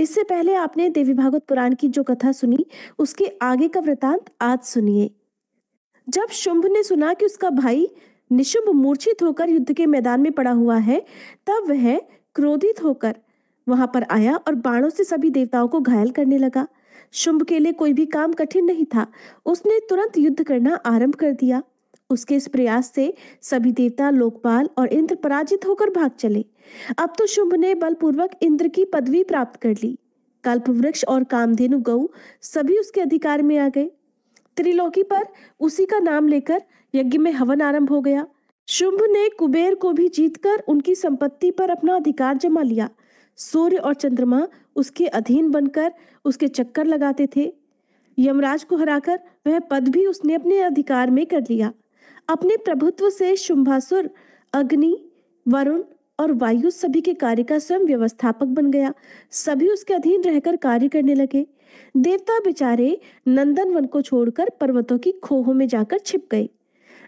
इससे पहले आपने देवी भागवत पुराण की जो कथा सुनी उसके आगे का वृतांत आज सुनिए जब शुंभ ने सुना कि उसका भाई निशुंभ मूर्छित होकर युद्ध के मैदान में पड़ा हुआ है तब वह क्रोधित होकर वहां पर आया और बाणों से सभी देवताओं को घायल करने लगा शुंभ के लिए कोई भी काम कठिन नहीं था उसने तुरंत युद्ध करना आरंभ कर दिया उसके इस प्रयास से सभी देवता लोकपाल और इंद्र पराजित होकर भाग चले अब तो शुंभ ने बलपूर्वक इंद्र की पदवी प्राप्त कर ली वृक्ष और कामधेनु गौ सभी उसके अधिकार में आ गए त्रिलोकी पर उसी का नाम लेकर यज्ञ में हवन आरंभ हो गया शुंभ ने कुबेर को भी जीतकर उनकी संपत्ति पर अपना अधिकार जमा लिया सूर्य और चंद्रमा उसके अधीन बनकर उसके चक्कर लगाते थे यमराज को हराकर वह पद भी उसने अपने अधिकार में कर लिया अपने प्रभुत्व से शुंभासुर अग्नि वरुण और वायु सभी के कार्य का स्वयं व्यवस्थापक बन गया सभी उसके अधीन रहकर कार्य करने लगे देवता बेचारे नंदन वन को छोड़कर पर्वतों की खोहों में जाकर छिप गए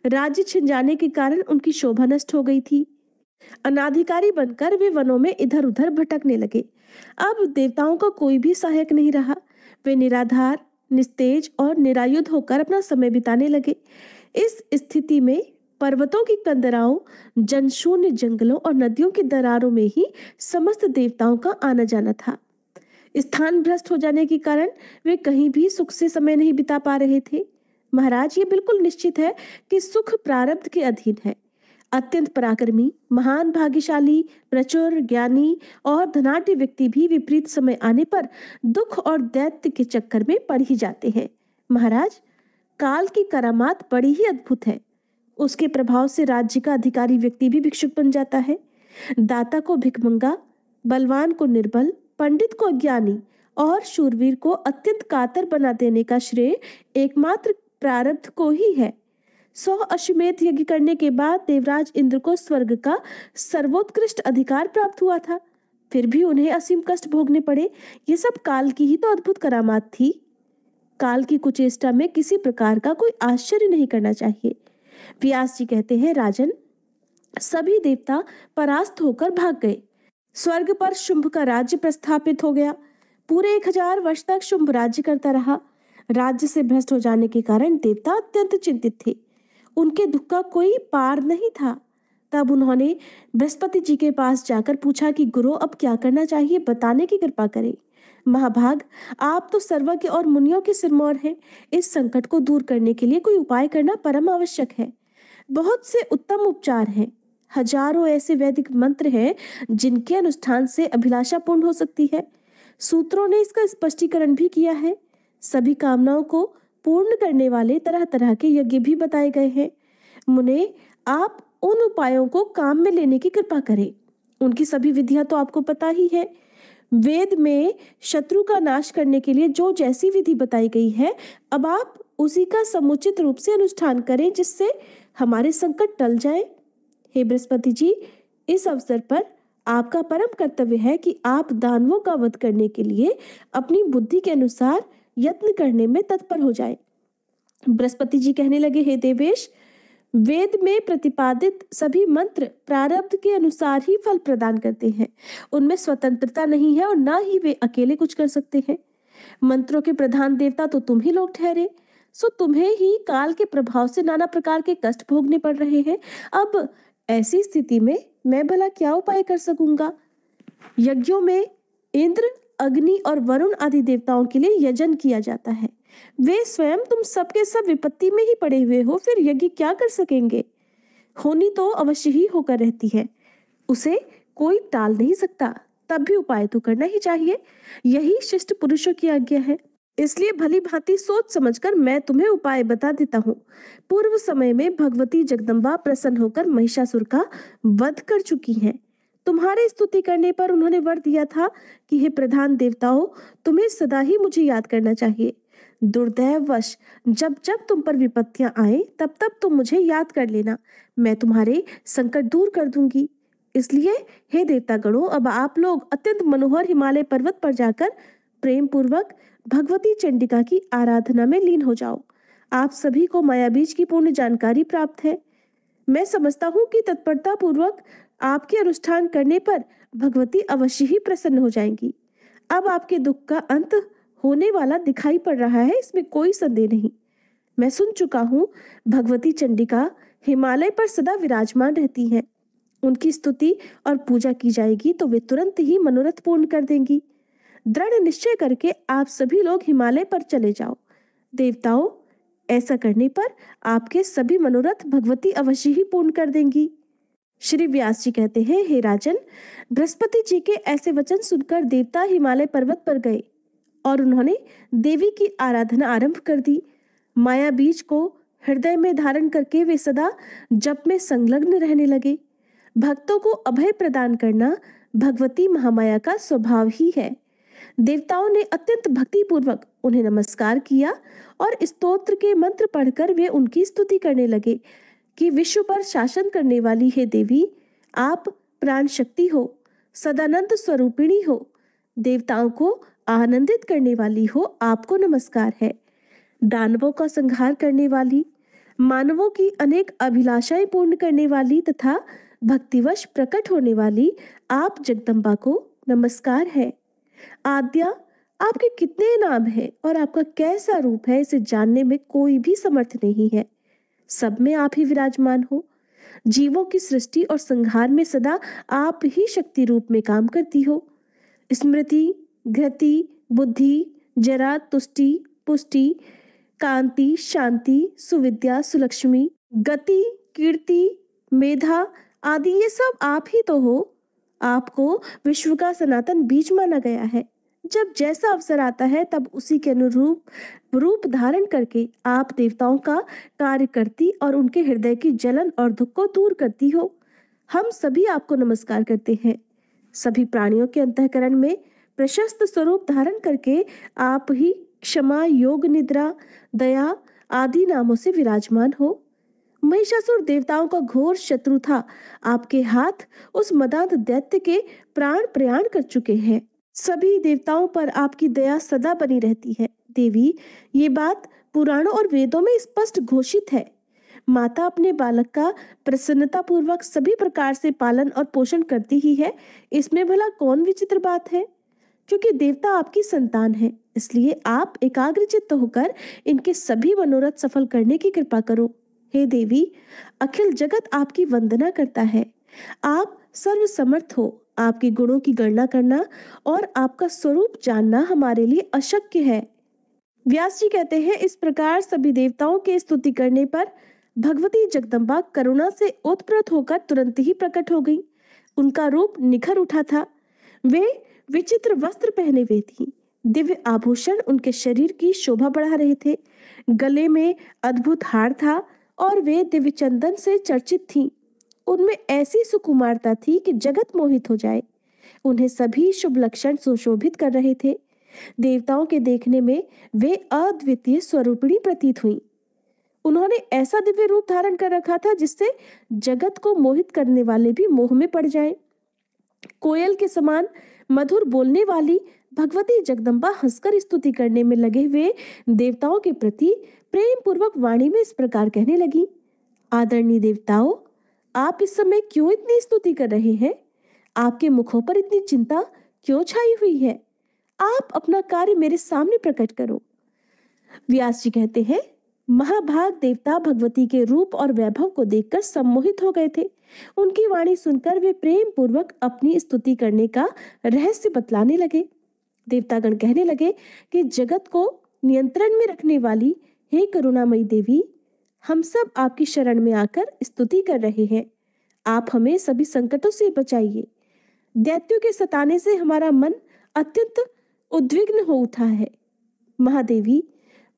राज्य छिन जाने के कारण उनकी शोभा नष्ट हो गई थी अनाधिकारी बनकर वे वनों में इधर उधर भटकने लगे अब देवताओं का कोई भी सहायक नहीं रहा वे निराधार निस्तेज और निरायुध होकर अपना समय बिताने लगे इस स्थिति में पर्वतों की कंदराओं जनशून्य जंगलों और नदियों की दरारों में ही समस्त देवताओं का आना जाना था स्थान भ्रष्ट हो जाने के कारण वे कहीं भी सुख से समय नहीं बिता पा रहे थे महाराज ये बिल्कुल निश्चित है कि सुख प्रारब्ध के अधीन है अत्यंत पराक्रमी महान भाग्यशाली प्रचुर ज्ञानी और धनाढ़ व्यक्ति भी विपरीत समय आने पर दुख और दैत्य के चक्कर में पड़ ही जाते हैं महाराज काल की करामात बड़ी ही अद्भुत है उसके प्रभाव से राज्य का अधिकारी व्यक्ति भी भिक्षुक बन जाता है दाता को भिकमंगा बलवान को निर्बल पंडित को ज्ञानी और शूरवीर को अत्यंत कातर बना देने का श्रेय एकमात्र प्रारब्ध को ही है सौ अश्वमेध यज्ञ करने के बाद देवराज इंद्र को स्वर्ग का सर्वोत्कृष्ट अधिकार प्राप्त हुआ था फिर भी उन्हें असीम कष्ट भोगने पड़े ये सब काल की ही तो अद्भुत करामात थी काल की कुचेष्टा में किसी प्रकार का कोई आश्चर्य नहीं करना चाहिए व्यास जी कहते हैं राजन सभी देवता परास्त होकर भाग गए स्वर्ग पर शुंभ का राज्य प्रस्थापित हो गया पूरे एक हजार वर्ष तक शुंभ राज्य करता रहा राज्य से भ्रष्ट हो जाने के कारण देवता अत्यंत चिंतित थे उनके दुख का कोई पार नहीं था तब उन्होंने बृहस्पति जी के पास जाकर पूछा कि गुरु अब क्या करना चाहिए बताने की कृपा करें महाभाग आप तो सर्वज्ञ और मुनियों के सिरमौर हैं इस संकट को दूर करने के लिए कोई उपाय करना परम आवश्यक है बहुत से उत्तम उपचार हैं हजारों ऐसे वैदिक मंत्र हैं जिनके अनुष्ठान से अभिलाषा पूर्ण हो सकती है सूत्रों ने इसका स्पष्टीकरण भी किया है सभी कामनाओं को पूर्ण करने वाले तरह तरह के यज्ञ भी बताए गए हैं मुने आप उन उपायों को काम में लेने की कृपा करें उनकी सभी विधियां तो आपको पता ही है वेद में शत्रु का नाश करने के लिए जो जैसी विधि बताई गई है अब आप उसी का समुचित रूप से अनुष्ठान करें जिससे हमारे संकट टल जाए हे बृहस्पति जी इस अवसर पर आपका परम कर्तव्य है कि आप दानवों का वध करने के लिए अपनी बुद्धि के अनुसार यत्न करने में तत्पर हो जाए बृहस्पति जी कहने लगे हे देवेश वेद में प्रतिपादित सभी मंत्र प्रारब्ध के अनुसार ही फल प्रदान करते हैं उनमें स्वतंत्रता नहीं है और न ही वे अकेले कुछ कर सकते हैं मंत्रों के प्रधान देवता तो तुम ही लोग ठहरे सो तुम्हें ही काल के प्रभाव से नाना प्रकार के कष्ट भोगने पड़ रहे हैं अब ऐसी स्थिति में मैं भला क्या उपाय कर सकूंगा यज्ञों में इंद्र अग्नि और वरुण आदि देवताओं के लिए यजन किया जाता है वे स्वयं तुम सबके सब विपत्ति में ही पड़े हुए हो फिर यज्ञ क्या कर सकेंगे होनी तो अवश्य ही होकर रहती है उसे कोई टाल नहीं सकता तब भी उपाय तो करना ही चाहिए यही शिष्ट पुरुषों की आज्ञा है इसलिए भली भांति सोच समझकर मैं तुम्हें उपाय बता देता हूँ पूर्व समय में भगवती जगदम्बा प्रसन्न होकर महिषासुर का वध कर चुकी हैं तुम्हारी स्तुति करने पर उन्होंने वर दिया था कि हे प्रधान देवताओं तुम्हें सदा ही मुझे याद करना चाहिए दुर्दैववश जब जब तुम पर विपत्तियां आए तब तब तुम मुझे याद कर लेना मैं तुम्हारे संकट दूर कर दूंगी इसलिए हे देवता गणों अब आप लोग अत्यंत मनोहर हिमालय पर्वत पर जाकर प्रेम पूर्वक भगवती चंडिका की आराधना में लीन हो जाओ आप सभी को माया बीज की पूर्ण जानकारी प्राप्त है मैं समझता हूँ कि तत्परता पूर्वक आपके अनुष्ठान करने पर भगवती अवश्य ही प्रसन्न हो जाएंगी अब आपके दुख का अंत होने वाला दिखाई पड़ रहा है इसमें कोई संदेह नहीं मैं सुन चुका हूँ भगवती चंडिका हिमालय पर सदा विराजमान रहती हैं उनकी स्तुति और पूजा की जाएगी तो वे तुरंत ही मनोरथ पूर्ण कर देंगी दृढ़ निश्चय करके आप सभी लोग हिमालय पर चले जाओ देवताओं ऐसा करने पर आपके सभी मनोरथ भगवती अवश्य ही पूर्ण कर देंगी श्री व्यास जी कहते हैं हे राजन बृहस्पति जी के ऐसे वचन सुनकर देवता हिमालय पर्वत पर गए और उन्होंने देवी की आराधना आरंभ कर दी माया बीज को हृदय में धारण करके वे सदा जप में संलग्न रहने लगे भक्तों को अभय प्रदान करना भगवती महामाया का स्वभाव ही है देवताओं ने अत्यंत भक्तिपूर्वक उन्हें नमस्कार किया और स्तोत्र के मंत्र पढ़कर वे उनकी स्तुति करने लगे कि विश्व पर शासन करने वाली हे देवी आप प्राण शक्ति हो सदानंद स्वरूपिणी हो देवताओं को आनंदित करने वाली हो आपको नमस्कार है दानवों का संहार करने वाली मानवों की अनेक अभिलाषाएं पूर्ण करने वाली तथा भक्तिवश प्रकट होने वाली आप जगदम्बा को नमस्कार है आद्या आपके कितने नाम हैं और आपका कैसा रूप है इसे जानने में कोई भी समर्थ नहीं है सब में आप ही विराजमान हो जीवों की सृष्टि और संहार में सदा आप ही शक्ति रूप में काम करती हो स्मृति गति बुद्धि जरा तुष्टि पुष्टि कांति शांति सुविद्या सुलक्ष्मी गति कीर्ति मेधा आदि ये सब आप ही तो हो आपको विश्व का सनातन बीज माना गया है जब जैसा अवसर आता है तब उसी के अनुरूप रूप धारण करके आप देवताओं का कार्य करती और उनके हृदय की जलन और दुख को दूर करती हो हम सभी आपको नमस्कार करते हैं सभी प्राणियों के अंतकरण में प्रशस्त स्वरूप धारण करके आप ही क्षमा योग निद्रा दया आदि नामों से विराजमान हो महिषासुर देवताओं का घोर शत्रु था आपके हाथ उस मदांत दैत्य के प्राण प्रयाण कर चुके हैं सभी देवताओं पर आपकी दया सदा बनी रहती है देवी ये बात पुराणों और वेदों में स्पष्ट घोषित है माता अपने बालक का प्रसन्नता पूर्वक सभी प्रकार से पालन और पोषण करती ही है इसमें भला कौन विचित्र बात है क्योंकि देवता आपकी संतान है इसलिए आप एकाग्रचित्त होकर इनके सभी मनोरथ सफल करने की कृपा करो हे देवी अखिल जगत आपकी वंदना करता है आप सर्वसमर्थ हो आपके गुणों की गणना करना और आपका स्वरूप जानना हमारे लिए अशक्य है व्यास जी कहते हैं इस प्रकार सभी देवताओं के स्तुति करने पर भगवती जगदम्बा करुणा से उत्प्रत होकर तुरंत ही प्रकट हो गई उनका रूप निखर उठा था वे विचित्र वस्त्र पहने हुए थी दिव्य आभूषण उनके शरीर की शोभा बढ़ा रहे थे गले में अद्भुत हार था और वे दिव्य चंदन से चर्चित थीं। उनमें ऐसी सुकुमारता थी कि जगत मोहित हो जाए उन्हें सभी शुभ लक्षण सुशोभित कर रहे थे देवताओं के देखने में वे अद्वितीय स्वरूपिणी प्रतीत हुई उन्होंने ऐसा दिव्य रूप धारण कर रखा था जिससे जगत को मोहित करने वाले भी मोह में पड़ जाएं। कोयल के समान मधुर बोलने वाली भगवती जगदम्बा हंसकर स्तुति करने में लगे हुए देवताओं के प्रति प्रेम पूर्वक वाणी में इस प्रकार कहने लगी आदरणीय देवताओं आप इस समय क्यों इतनी स्तुति कर रहे हैं आपके मुखों पर इतनी चिंता क्यों छाई हुई है आप अपना कार्य मेरे सामने प्रकट करो व्यास जी कहते हैं महाभाग देवता भगवती के रूप और वैभव को देखकर सम्मोहित हो गए थे उनकी वाणी सुनकर वे प्रेम पूर्वक अपनी स्तुति करने का रहस्य बतलाने लगे देवतागण कहने लगे कि जगत को नियंत्रण में रखने वाली हे करुणामयी देवी हम सब आपकी शरण में आकर स्तुति कर रहे हैं आप हमें सभी संकटों से बचाइए दैत्यों के सताने से हमारा मन अत्यंत उद्विग्न हो उठा है महादेवी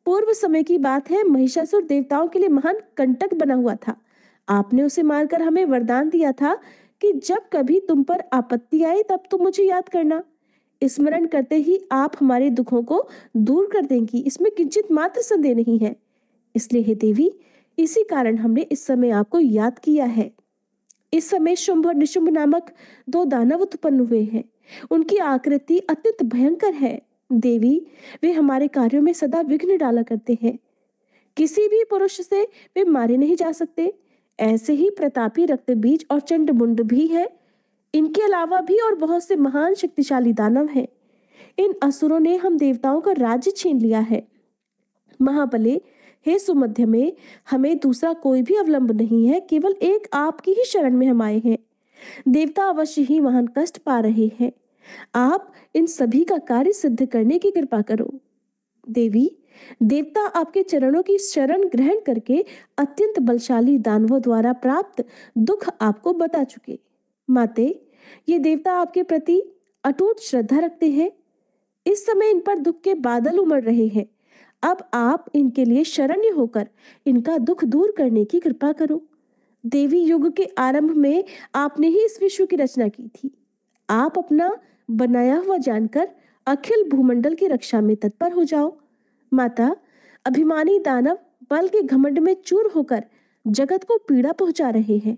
पूर्व समय की बात है महिषासुर देवताओं के लिए महान कंटक बना हुआ था आपने उसे मारकर हमें वरदान दिया था कि जब कभी तुम पर आपत्ति आए तब तुम मुझे याद करना स्मरण करते ही आप हमारे दुखों को दूर कर देंगी इसमें किंचित मात्र संदेह नहीं है इसलिए हे देवी इसी कारण हमने इस समय आपको याद किया है इस समय शुंभ और निशुंभ नामक दो दानव उत्पन्न हुए हैं उनकी आकृति अत्यंत भयंकर है देवी वे हमारे कार्यों में सदा विघ्न डाला करते हैं किसी भी पुरुष से वे मारे नहीं जा सकते ऐसे ही प्रतापी रक्त बीज और चंड मुंड भी है इनके अलावा भी और बहुत से महान शक्तिशाली दानव हैं इन असुरों ने हम देवताओं का राज्य छीन लिया है महाबले हे सुमध्य में हमें दूसरा कोई भी अवलंब नहीं है केवल एक आपकी ही शरण में हम आए हैं देवता अवश्य ही महान कष्ट पा रहे हैं आप इन सभी का कार्य सिद्ध करने की कृपा करो देवी देवता आपके चरणों की शरण ग्रहण करके अत्यंत बलशाली दानवों द्वारा प्राप्त दुख आपको बता चुके माते ये देवता आपके प्रति अटूट श्रद्धा रखते हैं इस समय इन पर दुख के बादल उमड़ रहे हैं अब आप इनके लिए शरण्य होकर इनका दुख दूर करने की कृपा करो देवी युग के आरंभ में आपने ही इस विश्व की रचना की थी आप अपना बनाया हुआ जानकर अखिल भूमंडल की रक्षा में तत्पर हो जाओ माता अभिमानी दानव बल के घमंड में चूर होकर जगत को पीड़ा पहुंचा रहे हैं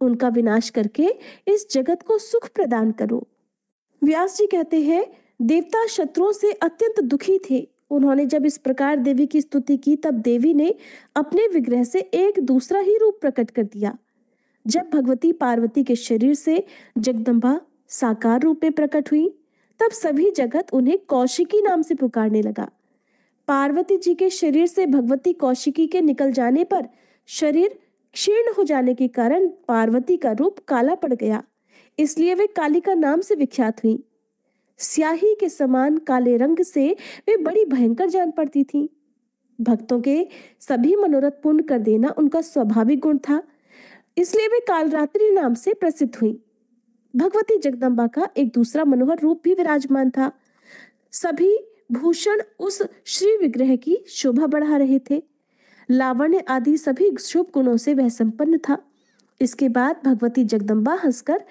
उनका विनाश करके इस जगत को सुख प्रदान करो व्यास जी कहते हैं देवता शत्रुओं से अत्यंत दुखी थे उन्होंने जब इस प्रकार देवी की स्तुति की तब देवी ने अपने विग्रह से एक दूसरा ही रूप प्रकट कर दिया जब भगवती पार्वती के शरीर से जगदम्बा साकार रूप में प्रकट हुई तब सभी जगत उन्हें कौशिकी नाम से पुकारने लगा पार्वती जी के शरीर से भगवती कौशिकी के निकल जाने पर शरीर क्षीर्ण हो जाने के कारण पार्वती का रूप काला पड़ गया इसलिए वे काली का नाम से विख्यात हुई स्याही के समान काले रंग से वे बड़ी भयंकर जान पड़ती थीं। भक्तों के सभी मनोरथ पूर्ण कर देना उनका स्वाभाविक गुण था इसलिए वे कालरात्रि नाम से प्रसिद्ध हुई भगवती जगदम्बा का एक दूसरा मनोहर रूप भी विराजमान था सभी भूषण उस श्री विग्रह की शोभा बढ़ा रहे थे लावण्य आदि सभी शुभ गुणों से वह संपन्न था इसके बाद भगवती जगदम्बा हंसकर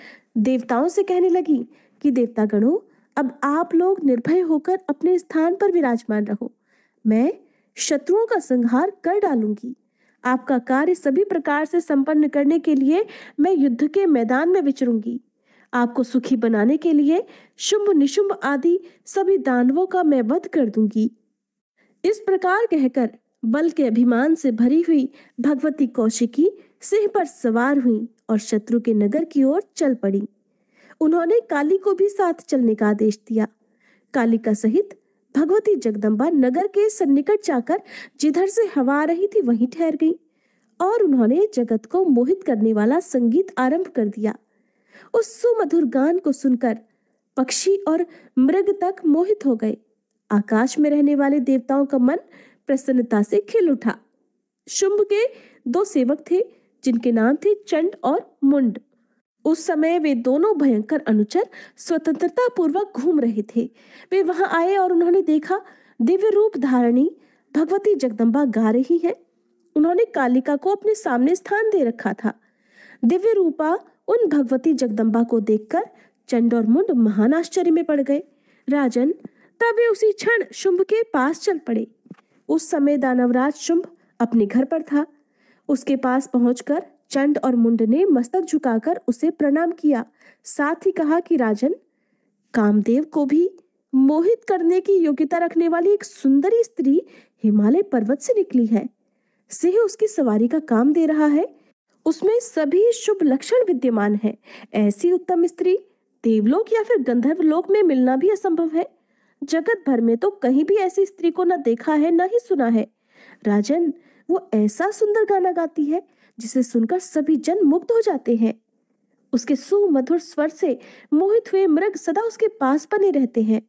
देवताओं से कहने लगी कि देवता गणों अब आप लोग निर्भय होकर अपने स्थान पर विराजमान रहो मैं शत्रुओं का संहार कर डालूंगी आपका कार्य सभी प्रकार से संपन्न करने के लिए मैं युद्ध के मैदान में विचरूंगी आपको सुखी बनाने के लिए शुंभ निशुंभ आदि सभी दानवों का मैं वध कर दूंगी इस प्रकार कहकर बल के अभिमान से भरी हुई भगवती कौशिकी सिंह पर सवार हुई और शत्रु के नगर की ओर चल पड़ी उन्होंने काली को भी साथ चलने का आदेश दिया काली का सहित भगवती जगदम्बा नगर के सन्निकट जाकर जिधर से हवा आ रही थी वहीं ठहर गई और उन्होंने जगत को मोहित करने वाला संगीत आरंभ कर दिया उस सुमधुर गान को सुनकर पक्षी और मृग तक मोहित हो गए आकाश में रहने वाले देवताओं का मन प्रसन्नता से खिल उठा शुंभ के दो सेवक थे जिनके नाम थे चंड और मुंड उस समय वे दोनों भयंकर अनुचर स्वतंत्रता पूर्वक घूम रहे थे वे वहां आए और उन्होंने देखा दिव्य रूप धारणी भगवती जगदम्बा गा रही है उन्होंने कालिका को अपने सामने स्थान दे रखा था दिव्य रूपा उन भगवती जगदम्बा को देखकर चंड और मुंड महान आश्चर्य में पड़ गए राजन तब वे उसी क्षण शुंभ के पास चल पड़े उस समय दानवराज शुंभ अपने घर पर था उसके पास पहुंचकर चंड और मुंड ने मस्तक झुकाकर उसे प्रणाम किया साथ ही कहा कि राजन कामदेव को भी मोहित करने की योग्यता रखने वाली एक सुंदरी स्त्री हिमालय पर्वत से निकली है सिंह उसकी सवारी का काम दे रहा है उसमें सभी शुभ लक्षण विद्यमान है ऐसी उत्तम स्त्री देवलोक या फिर गंधर्व लोक में मिलना भी असंभव है जगत भर में तो कहीं भी ऐसी स्त्री को न देखा है न ही सुना है राजन वो ऐसा सुंदर गाना गाती है जिसे सुनकर सभी जन मुक्त हो जाते हैं उसके सुमधुर स्वर से मोहित हुए मृग सदा उसके पास बने रहते हैं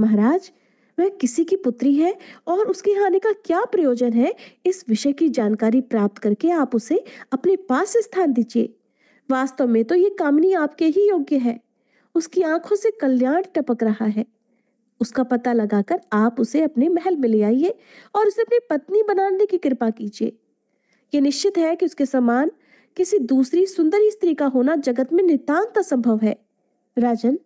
महाराज वह किसी की पुत्री है और उसके हानि का क्या प्रयोजन है इस विषय की जानकारी प्राप्त करके आप उसे अपने पास स्थान दीजिए वास्तव में तो ये कामनी आपके ही योग्य है उसकी आंखों से कल्याण टपक रहा है उसका पता लगाकर आप उसे अपने महल में ले आइए और उसे अपनी पत्नी बनाने की कृपा कीजिए ये निश्चित है कि उसके समान किसी दूसरी सुंदर स्त्री का होना जगत में नितांत असंभव है राजन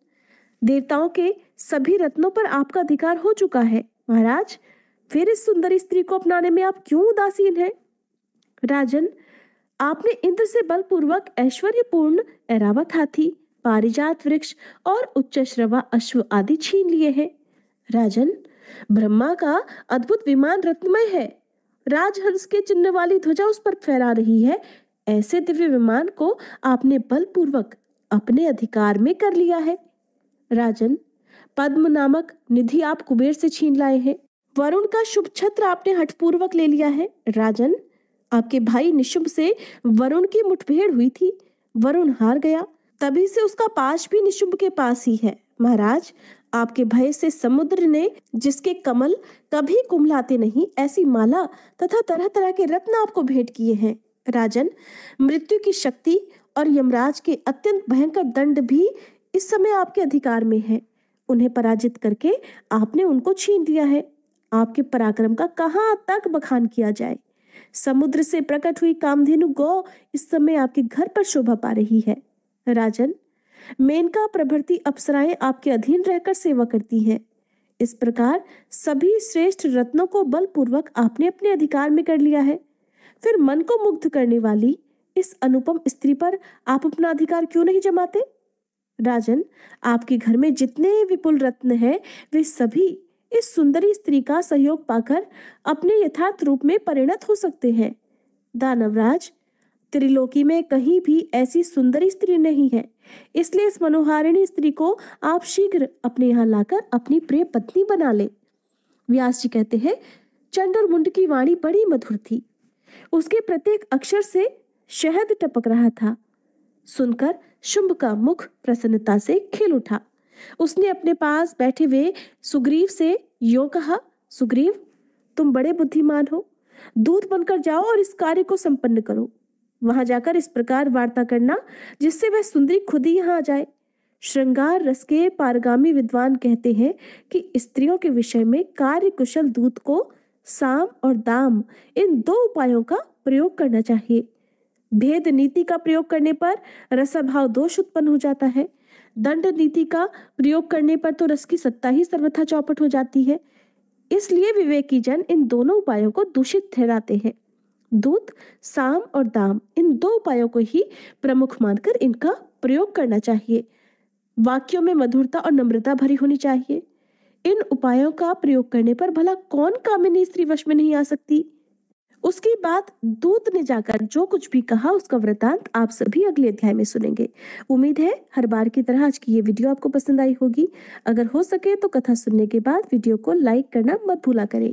देवताओं के सभी रत्नों पर आपका अधिकार हो चुका है महाराज फिर इस सुंदर स्त्री को अपनाने में आप क्यों उदासीन हैं राजन आपने इंद्र से बलपूर्वक ऐश्वर्यपूर्ण एरावत हाथी पारिजात वृक्ष और उच्च श्रवा अश्व आदि छीन लिए हैं राजन ब्रह्मा का अद्भुत विमान रत्नमय है राजहंस के चिन्ह वाली ध्वजा उस पर फहरा रही है ऐसे दिव्य विमान को आपने बलपूर्वक अपने अधिकार में कर लिया है राजन पद्म नामक निधि आप कुबेर से छीन लाए हैं वरुण का शुभ छत्र आपने हठपूर्वक ले लिया है राजन आपके भाई निशुभ से वरुण की मुठभेड़ हुई थी वरुण हार गया तभी से उसका पास भी निशुभ के पास ही है महाराज आपके भय से समुद्र ने जिसके कमल कभी कुमलाते नहीं ऐसी माला तथा तरह तरह के रत्न आपको भेंट किए हैं राजन मृत्यु की शक्ति और यमराज के अत्यंत भयंकर दंड भी इस समय आपके अधिकार में है उन्हें पराजित करके आपने उनको छीन लिया है आपके पराक्रम का कहाँ तक बखान किया जाए समुद्र से प्रकट हुई कामधेनु गौ इस समय आपके घर पर शोभा पा रही है राजन मेनका प्रभृति अप्सराएं आपके अधीन रहकर सेवा करती हैं इस प्रकार सभी श्रेष्ठ रत्नों को बलपूर्वक आपने अपने अधिकार में कर लिया है फिर मन को मुग्ध करने वाली इस अनुपम स्त्री पर आप अपना अधिकार क्यों नहीं जमाते राजन आपके घर में जितने विपुल रत्न हैं वे सभी इस सुंदरी स्त्री का सहयोग पाकर अपने यथार्थ रूप में परिणत हो सकते हैं दानवराज त्रिलोकी में कहीं भी ऐसी सुंदरी स्त्री नहीं है इसलिए इस मनोहारिणी स्त्री को आप शीघ्र अपने यहाँ लाकर अपनी प्रिय पत्नी बना ले व्यास जी कहते हैं चंडर मुंड की वाणी बड़ी मधुर थी उसके प्रत्येक अक्षर से शहद टपक रहा था सुनकर शुंभ का मुख प्रसन्नता से खिल उठा उसने अपने पास बैठे हुए सुग्रीव से यो कहा सुग्रीव तुम बड़े बुद्धिमान हो दूध बनकर जाओ और इस कार्य को संपन्न करो वहां जाकर इस प्रकार वार्ता करना जिससे वह सुंदरी खुद ही यहाँ आ जाए श्रृंगार रस के पारगामी विद्वान कहते हैं कि स्त्रियों के विषय में कार्य कुशल दूत को साम और दाम इन दो उपायों का प्रयोग करना चाहिए भेद नीति का प्रयोग करने पर रसभाव दोष उत्पन्न हो जाता है दंड नीति का प्रयोग करने पर तो रस की सत्ता ही सर्वथा चौपट हो जाती है इसलिए विवेकी जन इन दोनों उपायों को दूषित ठहराते हैं दूत साम और दाम इन दो उपायों को ही प्रमुख मानकर इनका प्रयोग करना चाहिए वाक्यों में मधुरता और नम्रता भरी होनी चाहिए इन उपायों का प्रयोग करने पर भला कौन कामिनी स्त्री वश में नहीं आ सकती उसके बाद दूत ने जाकर जो कुछ भी कहा उसका वृतांत आप सभी अगले अध्याय में सुनेंगे उम्मीद है हर बार की तरह आज की ये वीडियो आपको पसंद आई होगी अगर हो सके तो कथा सुनने के बाद वीडियो को लाइक करना मत भूला करें